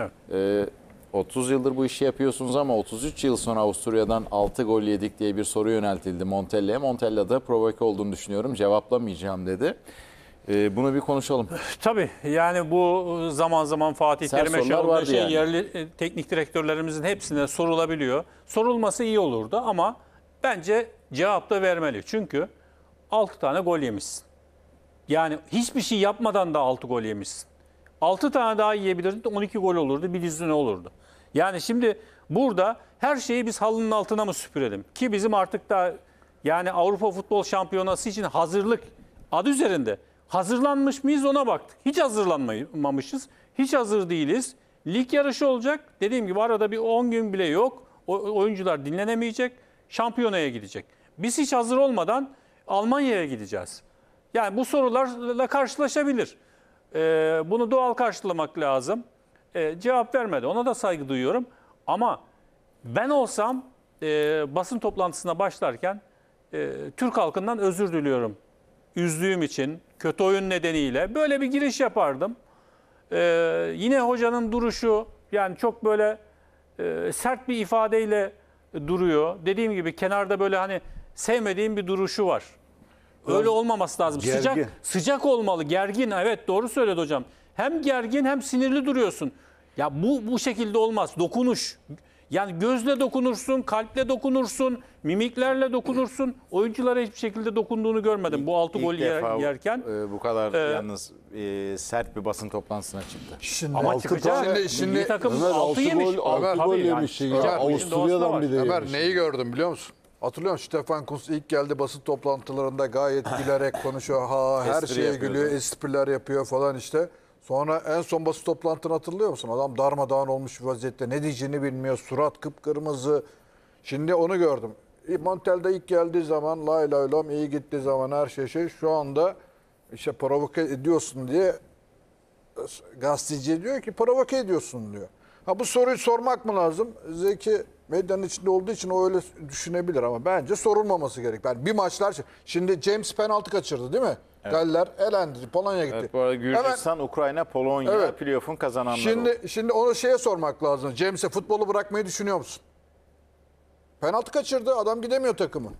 Evet. 30 ee, yıldır bu işi yapıyorsunuz ama 33 yıl sonra Avusturya'dan 6 gol yedik diye bir soru yöneltildi Montella'ya. Montella da provoke olduğunu düşünüyorum cevaplamayacağım dedi. Ee, bunu bir konuşalım. Tabii yani bu zaman zaman Fatih Terim'e şey yani. yerli e, teknik direktörlerimizin hepsine sorulabiliyor. Sorulması iyi olurdu ama bence cevap da vermeli. Çünkü 6 tane gol yemişsin. Yani hiçbir şey yapmadan da 6 gol yemişsin. 6 tane daha yiyebilirdi, 12 gol olurdu. Bir yüzü ne olurdu? Yani şimdi burada her şeyi biz halının altına mı süpürelim? Ki bizim artık da yani Avrupa Futbol Şampiyonası için hazırlık adı üzerinde. Hazırlanmış mıyız ona baktık. Hiç hazırlanmamışız. Hiç hazır değiliz. Lig yarışı olacak. Dediğim gibi arada bir 10 gün bile yok. O, oyuncular dinlenemeyecek. Şampiyonaya gidecek. Biz hiç hazır olmadan Almanya'ya gideceğiz. Yani bu sorularla karşılaşabilir. E, bunu doğal karşılamak lazım. E, cevap vermedi. Ona da saygı duyuyorum. Ama ben olsam e, basın toplantısına başlarken e, Türk halkından özür diliyorum. Üzdüğüm için, kötü oyun nedeniyle böyle bir giriş yapardım. E, yine hocanın duruşu yani çok böyle e, sert bir ifadeyle duruyor. Dediğim gibi kenarda böyle hani sevmediğim bir duruşu var. Öyle olmaması lazım. Gergin. Sıcak sıcak olmalı. Gergin. Evet doğru söyledi hocam. Hem gergin hem sinirli duruyorsun. Ya bu bu şekilde olmaz. Dokunuş. Yani gözle dokunursun, kalple dokunursun, mimiklerle dokunursun. Oyunculara hiçbir şekilde dokunduğunu görmedim bu 6 gol yer, yerken. E, bu kadar ee, yalnız e, sert bir basın toplantısına çıktı. Şimdi Ama çıkacak. Şimdi, şimdi takım 6 yemiş. 6 gol, altı gol yemiş. Ya, Avusturya'dan bir de yemiş. Ömer neyi gördüm biliyor musun? Hatırlıyor musun? Stefan Kunz ilk geldi basın toplantılarında gayet gülerek konuşuyor. Ha her Espri şeye gülüyor, değil espriler yapıyor falan işte. Sonra en son basın toplantını hatırlıyor musun? Adam darmadağın olmuş bir vaziyette. Ne diyeceğini bilmiyor. Surat kıpkırmızı. Şimdi onu gördüm. E, Montel'de ilk geldiği zaman lay lay lam iyi gittiği zaman her şey şey. Şu anda işte provoke ediyorsun diye e, gazeteci diyor ki provoke ediyorsun diyor. Ha bu soruyu sormak mı lazım? Zeki medyanın içinde olduğu için o öyle düşünebilir ama bence sorulmaması gerek. Yani bir maçlar şey- şimdi James penaltı kaçırdı değil mi? Evet. Galler elendi. Polonya gitti. Evet, bu arada Gürcistan, Hemen, Ukrayna, Polonya evet. playoff'un kazananları Şimdi oldu. şimdi onu şeye sormak lazım. James'e futbolu bırakmayı düşünüyor musun? Penaltı kaçırdı. Adam gidemiyor takımı.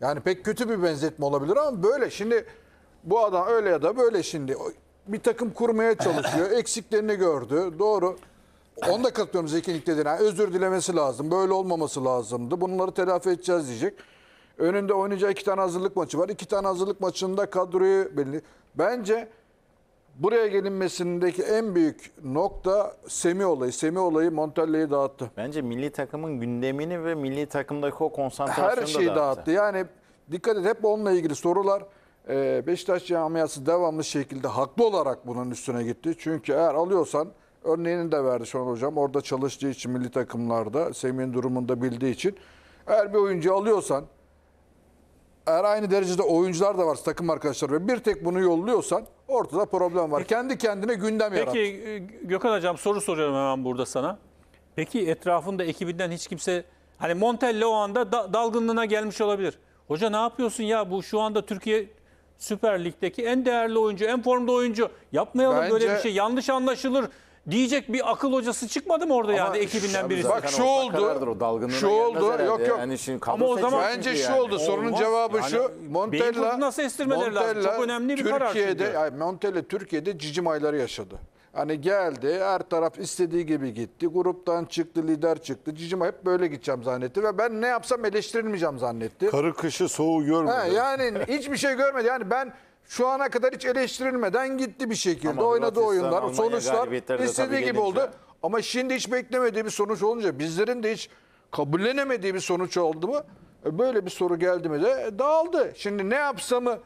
Yani pek kötü bir benzetme olabilir ama böyle. Şimdi bu adam öyle ya da böyle şimdi bir takım kurmaya çalışıyor. Eksiklerini gördü. Doğru. Onu da katılıyorum Zeki'nin dediğine. Yani özür dilemesi lazım. Böyle olmaması lazımdı. Bunları telafi edeceğiz diyecek. Önünde oynayacağı iki tane hazırlık maçı var. İki tane hazırlık maçında kadroyu belli. Bence buraya gelinmesindeki en büyük nokta Semi olayı. Semi olayı Montella'yı dağıttı. Bence milli takımın gündemini ve milli takımdaki o konsantrasyonu Her da şeyi dağıttı. dağıttı. Yani dikkat et hep onunla ilgili sorular. Ee, Beşiktaş camiası devamlı şekilde haklı olarak bunun üstüne gitti. Çünkü eğer alıyorsan örneğini de verdi şu an hocam. Orada çalıştığı için milli takımlarda Semih'in durumunda bildiği için eğer bir oyuncu alıyorsan eğer aynı derecede oyuncular da varsa takım arkadaşları ve bir tek bunu yolluyorsan ortada problem var. Peki, Kendi kendine gündem yarat. Peki e, Gökhan Hocam soru soracağım hemen burada sana. Peki etrafında ekibinden hiç kimse hani Montella o anda da, dalgınlığına gelmiş olabilir. Hoca ne yapıyorsun ya bu şu anda Türkiye Süper Lig'deki en değerli oyuncu, en formda oyuncu. Yapmayalım Bence, böyle bir şey. Yanlış anlaşılır diyecek bir akıl hocası çıkmadı mı orada yani ekibinden birisi? Bak şu oldu. Şu oldu. Yok yok. Yani şimdi Ama o zaman bence şu oldu. Sorunun cevabı şu. Montella nasıl estirmeleri lazım? Çok önemli bir karar. Türkiye'de Montella Türkiye'de cicim ayları yaşadı. Hani geldi her taraf istediği gibi gitti. Gruptan çıktı lider çıktı. Cicim hep böyle gideceğim zannetti ve ben ne yapsam eleştirilmeyeceğim zannetti. Karı kışı soğuğu görmedi. Ha, yani hiçbir şey görmedi. Yani ben şu ana kadar hiç eleştirilmeden gitti bir şekilde. Ama Oynadığı oyunlar, sonuçlar istediği gibi oldu. Ama şimdi hiç beklemediği bir sonuç olunca bizlerin de hiç kabullenemediği bir sonuç oldu mu? E, böyle bir soru geldi mi de dağıldı. Şimdi ne yapsamı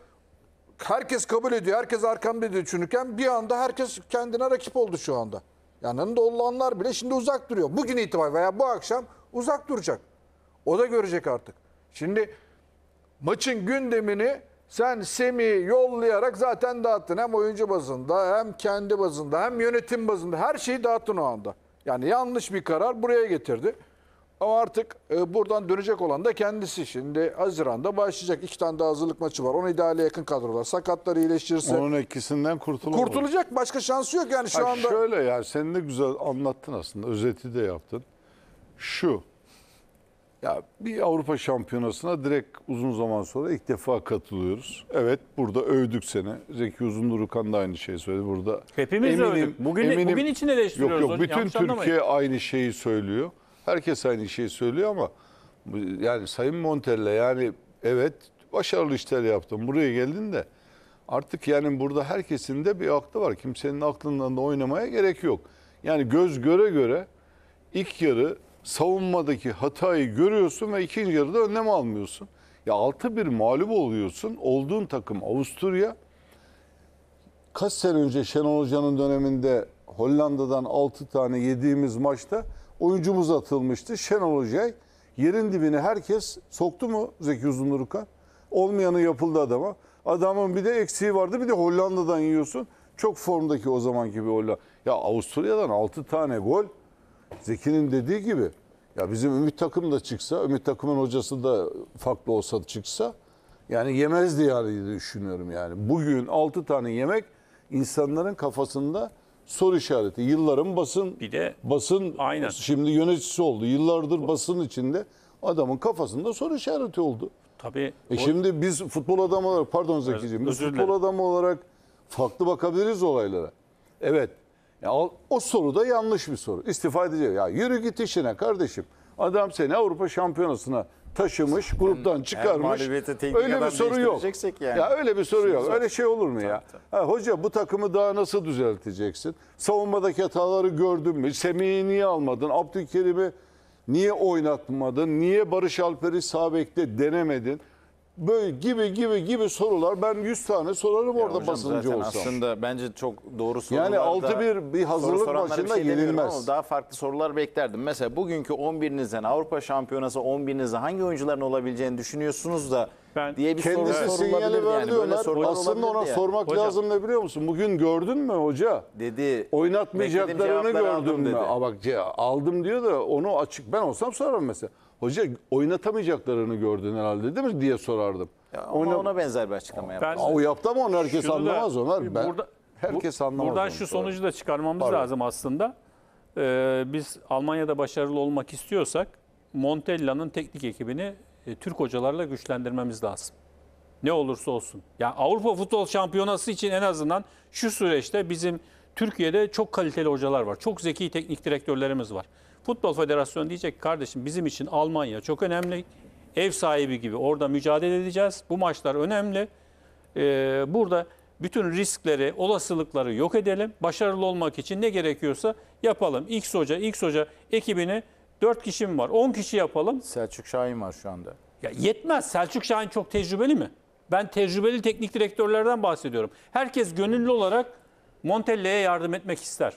herkes kabul ediyor. Herkes arkamda diye düşünürken bir anda herkes kendine rakip oldu şu anda. Yanında olanlar bile şimdi uzak duruyor. Bugün itibariyle veya bu akşam uzak duracak. O da görecek artık. Şimdi maçın gündemini sen Semi yollayarak zaten dağıttın. Hem oyuncu bazında hem kendi bazında hem yönetim bazında her şeyi dağıttın o anda. Yani yanlış bir karar buraya getirdi. Ama artık e, buradan dönecek olan da kendisi. Şimdi Haziran'da başlayacak. iki tane daha hazırlık maçı var. Onu ideale yakın kadrolar. Sakatları iyileştirirse. Onun ikisinden kurtulur. Kurtulacak. Başka şansı yok yani şu ha, anda. Şöyle ya sen ne güzel anlattın aslında. Özeti de yaptın. Şu ya bir Avrupa Şampiyonası'na direkt uzun zaman sonra ilk defa katılıyoruz. Evet burada övdük seni. Zeki Uzundurkan da aynı şeyi söyledi burada. Hepimiz eminim, övdük. Bugün, eminim, bugün için eleştiriyoruz. Yok yok bütün Yanlış Türkiye anlamayın. aynı şeyi söylüyor. Herkes aynı şeyi söylüyor ama yani Sayın Montella yani evet başarılı işler yaptın buraya geldin de artık yani burada herkesin de bir aklı var. Kimsenin aklından da oynamaya gerek yok. Yani göz göre göre ilk yarı savunmadaki hatayı görüyorsun ve ikinci yarıda önlem almıyorsun. Ya 6-1 mağlup oluyorsun. Olduğun takım Avusturya. Kaç sene önce Şenol Hoca'nın döneminde Hollanda'dan 6 tane yediğimiz maçta oyuncumuz atılmıştı. Şenol Hoca'yı yerin dibine herkes soktu mu Zeki Uzundurukan? Olmayanı yapıldı adama. Adamın bir de eksiği vardı bir de Hollanda'dan yiyorsun. Çok formdaki o zamanki bir Hollanda. Ya Avusturya'dan 6 tane gol. Zeki'nin dediği gibi ya bizim Ümit takım da çıksa, Ümit takımın hocası da farklı olsa çıksa yani yemezdi yani düşünüyorum yani. Bugün 6 tane yemek insanların kafasında soru işareti. Yılların basın bir de basın aynen. şimdi yöneticisi oldu. Yıllardır basın içinde adamın kafasında soru işareti oldu. Tabii. E o... şimdi biz futbol adamı olarak pardon Zekiciğim, biz futbol adamı olarak farklı bakabiliriz olaylara. Evet. Ya, o soru da yanlış bir soru. İstifa edecek. Ya yürü git işine kardeşim. Adam seni Avrupa Şampiyonası'na taşımış, gruptan çıkarmış. Öyle bir soru yok. Yani. Ya öyle bir soru Şimdi yok. Zor. Öyle şey olur mu tabii, ya? Tabii. Ha, hoca bu takımı daha nasıl düzelteceksin? Savunmadaki hataları gördün mü? Semih'i niye almadın? Abdülkerim'i niye oynatmadın? Niye Barış Alper'i sağ denemedin? Böyle gibi gibi gibi sorular. Ben 100 tane sorarım orada hocam basıncı olsam. Aslında bence çok doğru sorular. Yani da- 6-1 bir hazırlık soru soranlara bir şey demiyorum yenilmez. Ama daha farklı sorular beklerdim. Mesela bugünkü 11'inizden Avrupa Şampiyonası 11'inizde hangi oyuncuların olabileceğini düşünüyorsunuz da Ben- diye bir soru Kendisi sinyali sorulabilirdi. ver böyle sorular Aslında ona yani. sormak Hocam. lazım ne biliyor musun? Bugün gördün mü hoca? dedi. Oynatmayacaklarını cevapları gördüm dedi. mü? Aa, bak aldım diyor da onu açık ben olsam sorarım mesela. Hoca oynatamayacaklarını gördün herhalde değil mi diye sorardım. Ya ona, ona benzer bir açıklama yaptı. Ben, Aa, o yaptı ama onu herkes anlamaz da, Ömer. Ben, burada, herkes anlamaz. Buradan şu sonucu da çıkarmamız Pardon. lazım aslında. Ee, biz Almanya'da başarılı olmak istiyorsak Montella'nın teknik ekibini e, Türk hocalarla güçlendirmemiz lazım. Ne olursa olsun. Yani Avrupa Futbol Şampiyonası için en azından şu süreçte bizim Türkiye'de çok kaliteli hocalar var. Çok zeki teknik direktörlerimiz var. Futbol Federasyonu diyecek kardeşim bizim için Almanya çok önemli. Ev sahibi gibi orada mücadele edeceğiz. Bu maçlar önemli. Ee, burada bütün riskleri, olasılıkları yok edelim. Başarılı olmak için ne gerekiyorsa yapalım. X Hoca, X Hoca ekibini 4 kişi mi var? 10 kişi yapalım. Selçuk Şahin var şu anda. Ya yetmez. Selçuk Şahin çok tecrübeli mi? Ben tecrübeli teknik direktörlerden bahsediyorum. Herkes gönüllü olarak Montelli'ye yardım etmek ister.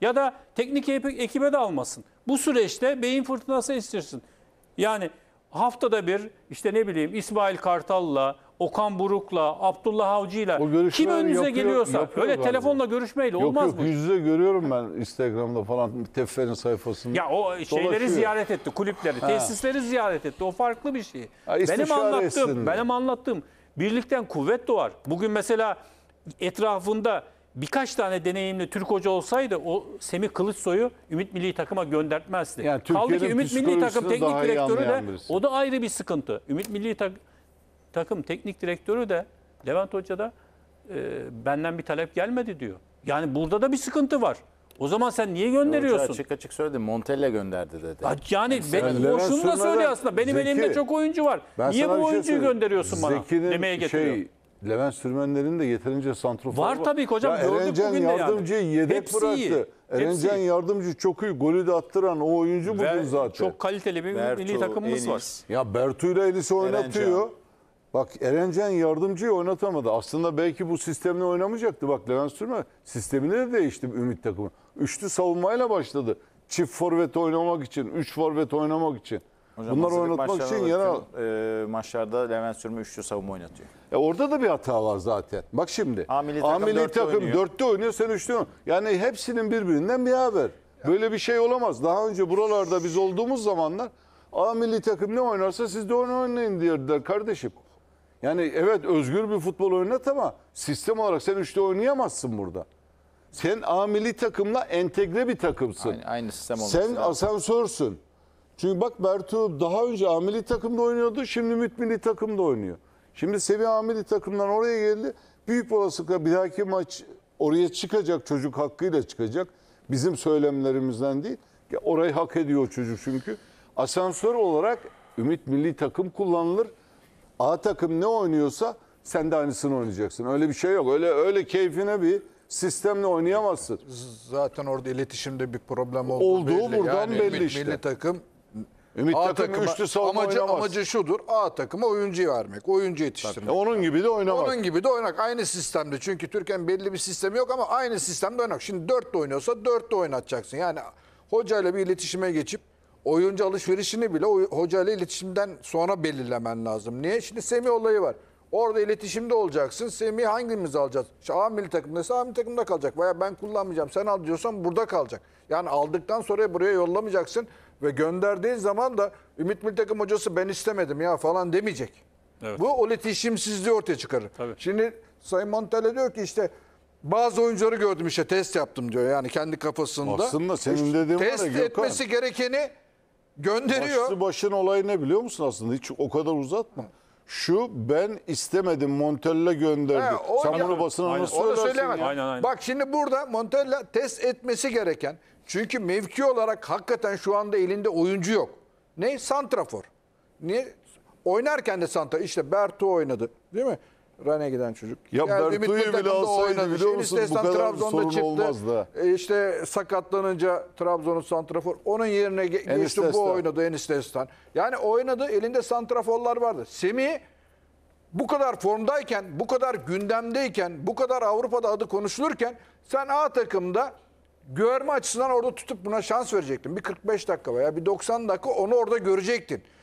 Ya da teknik ekibe de almasın. Bu süreçte beyin fırtınası istirsin. Yani haftada bir işte ne bileyim İsmail Kartal'la, Okan Buruk'la, Abdullah Avcı'yla kim önünüze yapıyor, geliyorsa yapıyor öyle galiba. telefonla görüşmeyle olmaz yok, bu. Yok yüzde görüyorum ben Instagram'da falan Teffer'in sayfasında. Ya o şeyleri dolaşıyor. ziyaret etti, kulüpleri, ha. tesisleri ziyaret etti. O farklı bir şey. Ha, benim anlattığım, etsin. benim anlattığım birlikten kuvvet doğar. Bugün mesela etrafında birkaç tane deneyimli Türk hoca olsaydı o Semih Kılıçsoy'u Ümit Milli Takım'a göndertmezdi. Yani Kaldı ki Ümit Milli Takım teknik direktörü de o da ayrı bir sıkıntı. Ümit Milli tak, Takım teknik direktörü de Levent Hoca da e, benden bir talep gelmedi diyor. Yani burada da bir sıkıntı var. O zaman sen niye gönderiyorsun? Hoca açık açık söyledi. Montella gönderdi dedi. yani ben, yani şunu da söylüyor aslında. Benim Zeki, elimde çok oyuncu var. Niye bu şey oyuncuyu şey gönderiyorsun bana? Demeye şey, getiriyor. Şey, Levent Sürmenler'in de yeterince santrofor var. Var tabii ki hocam. Ya Erencan bugün de yani. yedek Hepsi bıraktı. Iyi. Erencan Hepsi... yardımcı çok iyi. Golü de attıran o oyuncu bugün zaten. Çok kaliteli bir Bertu, milli takımımız Enis. var. Ya Bertu ile Enis'i oynatıyor. Bak Erencan yardımcıyı oynatamadı. Aslında belki bu sistemle oynamayacaktı. Bak Levent Sürmen sistemini de değişti Ümit takımı. Üçlü savunmayla başladı. Çift forvet oynamak için, üç forvet oynamak için. Hocam Bunları oynatmak için yer E, maçlarda Levent Sürme üçlü savunma oynatıyor. E orada da bir hata var zaten. Bak şimdi. Amili takım, Amili dörtte, takım oynuyor. dörtte oynuyor sen üçlü oynuyor. Yani hepsinin birbirinden bir haber. Böyle bir şey olamaz. Daha önce buralarda biz olduğumuz zamanlar A milli takım ne oynarsa siz de onu oynayın diyordular kardeşim. Yani evet özgür bir futbol oynat ama sistem olarak sen üçlü oynayamazsın burada. Sen A milli takımla entegre bir takımsın. Aynı, aynı sistem olması Sen lazım. asansörsün. Çünkü bak Bertu daha önce ameli takımda oynuyordu. Şimdi mütmili takımda oynuyor. Şimdi Sevi ameli takımdan oraya geldi. Büyük olasılıkla bir dahaki maç oraya çıkacak çocuk hakkıyla çıkacak. Bizim söylemlerimizden değil. Ya orayı hak ediyor o çocuk çünkü. Asansör olarak Ümit milli takım kullanılır. A takım ne oynuyorsa sen de aynısını oynayacaksın. Öyle bir şey yok. Öyle öyle keyfine bir sistemle oynayamazsın. Zaten orada iletişimde bir problem oldu. Olduğu belli. buradan yani belli milli, işte. Milli takım Ümit A takımı üçlü savunma amacı, oynamaz. amacı şudur. A takıma oyuncu vermek, oyuncu yetiştirmek. Tabii. Onun gibi de oynamak. Onun gibi de oynak. Aynı sistemde. Çünkü Türkiye'nin belli bir sistemi yok ama aynı sistemde oynak. Şimdi dört de oynuyorsa dört de oynatacaksın. Yani hocayla bir iletişime geçip oyuncu alışverişini bile hocayla iletişimden sonra belirlemen lazım. Niye? Şimdi Semih olayı var. Orada iletişimde olacaksın. Semih hangimiz alacağız? İşte A milli takımdaysa A milli takımda kalacak. Veya ben kullanmayacağım. Sen al diyorsan burada kalacak. Yani aldıktan sonra buraya yollamayacaksın. Ve gönderdiğin zaman da Ümit milli takım hocası ben istemedim ya falan demeyecek. Evet. Bu o iletişimsizliği ortaya çıkarır. Tabii. Şimdi Sayın Montale diyor ki işte bazı oyuncuları gördüm işte test yaptım diyor. Yani kendi kafasında. Aslında senin dediğin test var ya, Gökhan. etmesi gerekeni gönderiyor. Başlı başın olayı ne biliyor musun aslında? Hiç o kadar uzatma. Şu ben istemedim Montella gönderdi. Ha, Sen ya- bunu basına Aynen. nasıl Onu söylersin söylemez. ya? Aynen, aynen. Bak şimdi burada Montella test etmesi gereken. Çünkü mevki olarak hakikaten şu anda elinde oyuncu yok. Ne? Santrafor. Ne? Oynarken de Santra. işte Bertu oynadı. Değil mi? Rane giden çocuk. Ya Geldi, Bertu'yu bile alsaydı biliyor musun bu kadar Trabzon'da sorun çıktı. olmazdı. E sakatlanınca Trabzon'un santrafor onun yerine ge- geçti Enis'te bu oynadı Enis Destan. Yani oynadı elinde santraforlar vardı. Semi bu kadar formdayken, bu kadar gündemdeyken, bu kadar Avrupa'da adı konuşulurken sen A takımda görme açısından orada tutup buna şans verecektin. Bir 45 dakika veya bir 90 dakika onu orada görecektin.